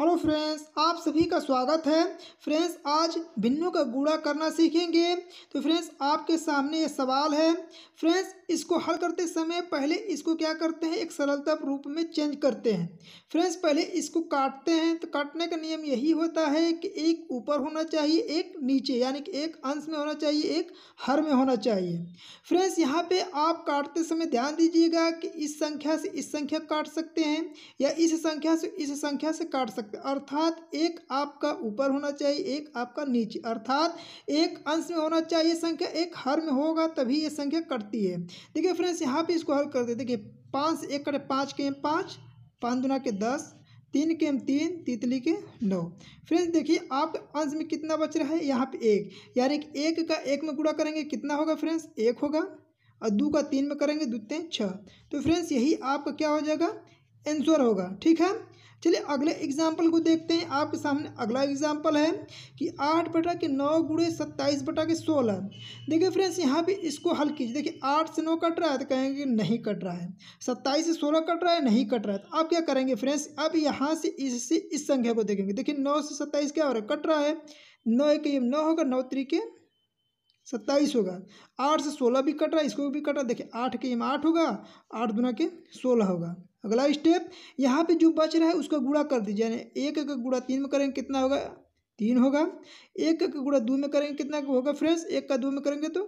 hello friends आप सभी का स्वागत है फ्रेंड्स आज भिन्नों का गुड़ा करना सीखेंगे तो फ्रेंड्स आपके सामने ये सवाल है फ्रेंड्स इसको हल करते समय पहले इसको क्या करते हैं एक सरलता रूप में चेंज करते हैं फ्रेंड्स पहले इसको काटते हैं तो काटने का नियम यही होता है कि एक ऊपर होना चाहिए एक नीचे यानी कि एक अंश में होना चाहिए एक हर में होना चाहिए फ्रेंड्स यहाँ पर आप काटते समय ध्यान दीजिएगा कि इस संख्या से इस संख्या काट सकते हैं या इस संख्या से इस संख्या से काट सकते सकते अर्थात एक आपका ऊपर होना चाहिए एक आपका नीचे अर्थात एक अंश में होना चाहिए संख्या एक हर में होगा तभी ये संख्या कटती है देखिए फ्रेंड्स यहाँ पे इसको हल करते देखिए पाँच एक कटे पाँच के एम पाँच पाँच दुना के दस तीन के एम तीन तितली के नौ फ्रेंड्स देखिए आप अंश में कितना बच रहा है यहाँ पे एक यानी कि एक का एक में गुड़ा करेंगे कितना होगा फ्रेंड्स एक होगा और दो का तीन में करेंगे दूते छः तो फ्रेंड्स यही आपका क्या हो जाएगा आंसर होगा ठीक है चलिए अगले एग्जाम्पल को देखते हैं आपके सामने अगला एग्जाम्पल है कि आठ बटा के नौ गुड़े सत्ताईस बटा के सोलह देखिए फ्रेंड्स यहाँ पे इसको हल कीजिए देखिए आठ से नौ कट रहा है तो कहेंगे नहीं कट रहा है सत्ताईस से सोलह कट रहा है नहीं कट रहा है तो आप क्या करेंगे फ्रेंड्स अब यहाँ से इससे इस संख्या को देखेंगे देखिए नौ से सत्ताईस क्या हो रहा है कट रहा है नौ एक नौ होगा नौ के सत्ताईस होगा आठ से सोलह भी कट रहा है इसको भी कट रहा है देखिए आठ के एम आठ होगा आठ दुना के सोलह होगा अगला स्टेप यहाँ पे जो बच रहा है उसका गुड़ा कर दीजिए यानी एक का गुड़ा तीन में करेंगे कितना होगा तीन होगा एक का गुड़ा दो में करेंगे कितना होगा फ्रेंड्स एक का दो में करेंगे तो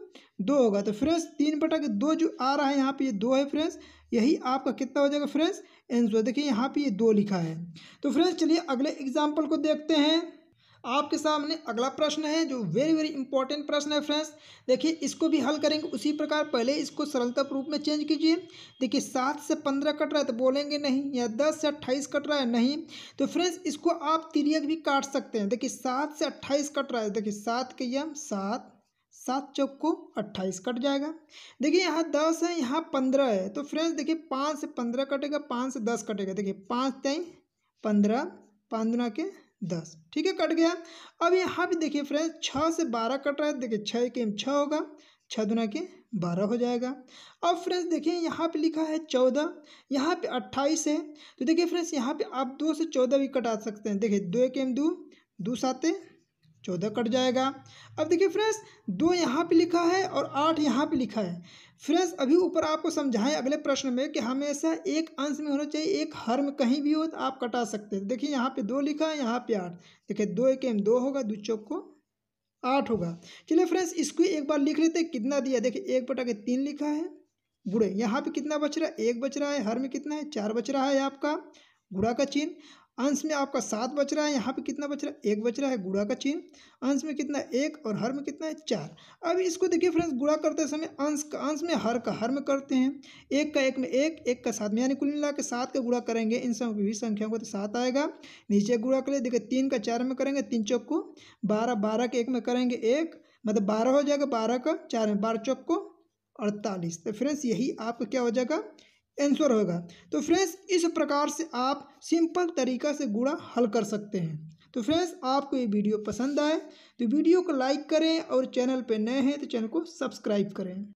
दो होगा तो फ्रेंड्स तीन बटा के दो जो आ रहा है यहाँ पे ये दो है फ्रेंड्स यही आपका कितना हो जाएगा फ्रेंड्स एंसर देखिए यहाँ पे ये दो लिखा है तो फ्रेंड्स चलिए अगले एग्जाम्पल को देखते हैं आपके सामने अगला प्रश्न है जो वेरी वेरी इंपॉर्टेंट प्रश्न है फ्रेंड्स देखिए इसको भी हल करेंगे उसी प्रकार पहले इसको सरलता रूप में चेंज कीजिए देखिए सात से पंद्रह कट रहा है तो बोलेंगे नहीं या दस से अट्ठाईस कट रहा है नहीं तो फ्रेंड्स इसको आप तिरियक भी काट सकते हैं देखिए सात से अट्ठाईस कट रहा है देखिए सात के यम सात सात चौक को अट्ठाईस कट जाएगा देखिए यहाँ दस है यहाँ पंद्रह है तो फ्रेंड्स देखिए पाँच से पंद्रह कटेगा पाँच से दस कटेगा देखिए पाँच तय पंद्रह पंद्रह के दस ठीक है कट गया अब यहाँ भी देखिए फ्रेंड्स छः से बारह कट रहा है देखिए छः एम छः होगा छः दुना के बारह हो जाएगा अब फ्रेंड्स देखिए यहाँ पे लिखा है चौदह यहाँ पे अट्ठाईस है तो देखिए फ्रेंड्स यहाँ पे आप दो से चौदह भी कटा सकते हैं देखिए दो एक एम दो दो साते चौदह कट जाएगा अब देखिए फ्रेंड्स दो यहाँ पे लिखा है और आठ यहाँ पे लिखा है फ्रेंड्स अभी ऊपर आपको समझाएं अगले प्रश्न में कि हमेशा एक अंश में होना चाहिए एक हर में कहीं भी हो तो आप कटा सकते हैं देखिए यहाँ पे दो लिखा है यहाँ पे आठ देखिए दो एक एम दो होगा दो चौक को आठ होगा चलिए फ्रेंड्स इसको एक बार लिख लेते हैं कितना दिया देखिए एक बटा के तीन लिखा है बुढ़े यहाँ पे कितना बच रहा है एक बच रहा है हर में कितना है चार बच रहा है आपका गुड़ा का चिन्ह अंश में आपका सात बच रहा है यहाँ पे कितना बच रहा है एक बच रहा है गुड़ा का चिन्ह अंश में कितना एक और हर में कितना है चार अब इसको देखिए फ्रेंड्स गुड़ा करते समय अंश का अंश में हर का हर में करते हैं एक का एक में एक एक का सात में यानी कुल मिला के सात का गुड़ा करेंगे इन सब विभिन्न संख्याओं को तो सात आएगा नीचे गुड़ा कर लिए देखिए तीन का चार में करेंगे तीन चौक को बारह बारह के एक में करेंगे एक मतलब बारह हो जाएगा बारह का चार में बारह चौक को अड़तालीस तो फ्रेंड्स यही आपका क्या हो जाएगा आंसर होगा तो फ्रेंड्स इस प्रकार से आप सिंपल तरीका से गुणा हल कर सकते हैं तो फ्रेंड्स आपको ये वीडियो पसंद आए तो वीडियो को लाइक करें और चैनल पर नए हैं तो चैनल को सब्सक्राइब करें